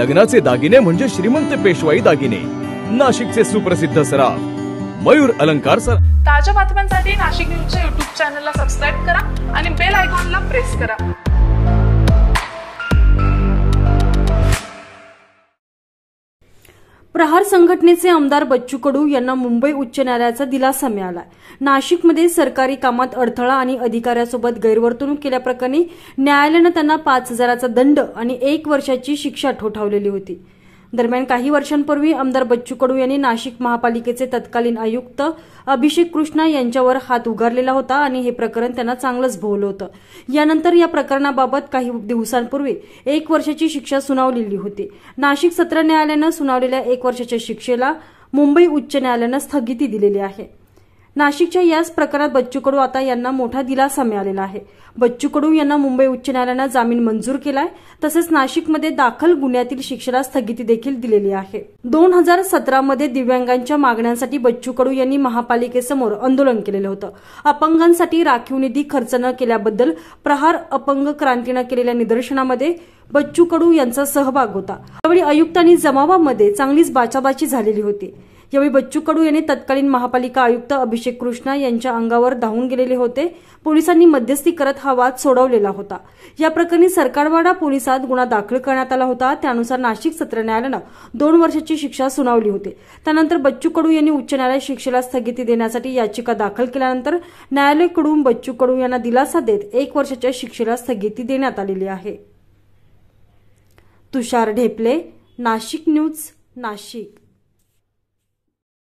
लग्नाचे दागिने म्हणजे श्रीमंत पेशवाई दागिने नाशिकचे सुप्रसिद्ध सराफ मयूर अलंकार सर ताज्या बातम्यांसाठी नाशिक न्यूजच्या युट्यूब चॅनलला सबस्क्राईब करा आणि बेल आयकॉनला प्रेस करा प्रहार संघटनेचे आमदार बच्चू कडू यांना मुंबई उच्च न्यायालयाचा दिलासा मिळाला नाशिकमध्ये सरकारी कामात अडथळा आणि अधिकाऱ्यासोबत गैरवर्तणूक केल्याप्रकरणी न्यायालयानं त्यांना पाच हजाराचा दंड आणि एक वर्षाची शिक्षा ठोठावलेली होती दरम्यान काही वर्षांपूर्वी आमदार बच्चू कडू यांनी नाशिक महापालिकेचे तत्कालीन आयुक्त अभिषेक कृष्णा यांच्यावर हात उगारलेला होता आणि हे प्रकरण त्यांना चांगलंच भोवलं होतं यानंतर या प्रकरणाबाबत काही दिवसांपूर्वी एक वर्षाची शिक्षा सुनावलेली होती नाशिक सत्र न्यायालयानं सुनावलेल्या एक वर्षाच्या शिक्षेला मुंबई उच्च न्यायालयानं स्थगिती दिलेली आहे नाशिकच्या याच प्रकारात बच्चू कडू आता यांना मोठा दिलासा मिळालेला आहे बच्चू कडू यांना मुंबई उच्च न्यायालयानं जामीन मंजूर केलाय तसंच नाशिकमध्ये दाखल गुन्ह्यातील शिक्षेला स्थगिती देखील दिलेली आहे दोन हजार सतरामध्ये दिव्यांगांच्या मागण्यांसाठी बच्चू कडू यांनी महापालिकेसमोर आंदोलन केलेलं होतं अपंगांसाठी राखीव निधी खर्च न केल्याबद्दल प्रहार अपंग क्रांतीनं केलेल्या निदर्शनामध्ये बच्चू कडू यांचा सहभाग होता त्यावेळी आयुक्तांनी जमावामध्ये चांगलीच बाचाबाची झालेली होती यावेळी बच्चू कडू यांनी तत्कालीन महापालिका आयुक्त अभिषेक कृष्णा यांच्या अंगावर धावून गेलेले होते पोलिसांनी मध्यस्थी करत हा वाद सोडवलेला होता या प्रकरणी सरकारवाडा पोलिसात गुन्हा दाखल करण्यात आला होता त्यानुसार नाशिक सत्र न्यायालयानं दोन वर्षाची शिक्षा सुनावली होती त्यानंतर बच्चू कडू यांनी उच्च न्यायालय शिक्षेला स्थगिती देण्यासाठी याचिका दाखल केल्यानंतर न्यायालयाकडून बच्चू कडू यांना दिलासा देत एक वर्षाच्या शिक्षेला स्थगिती देण्यात आलेली आहे तुषार ढेपले नाशिक न्यूज नाशिक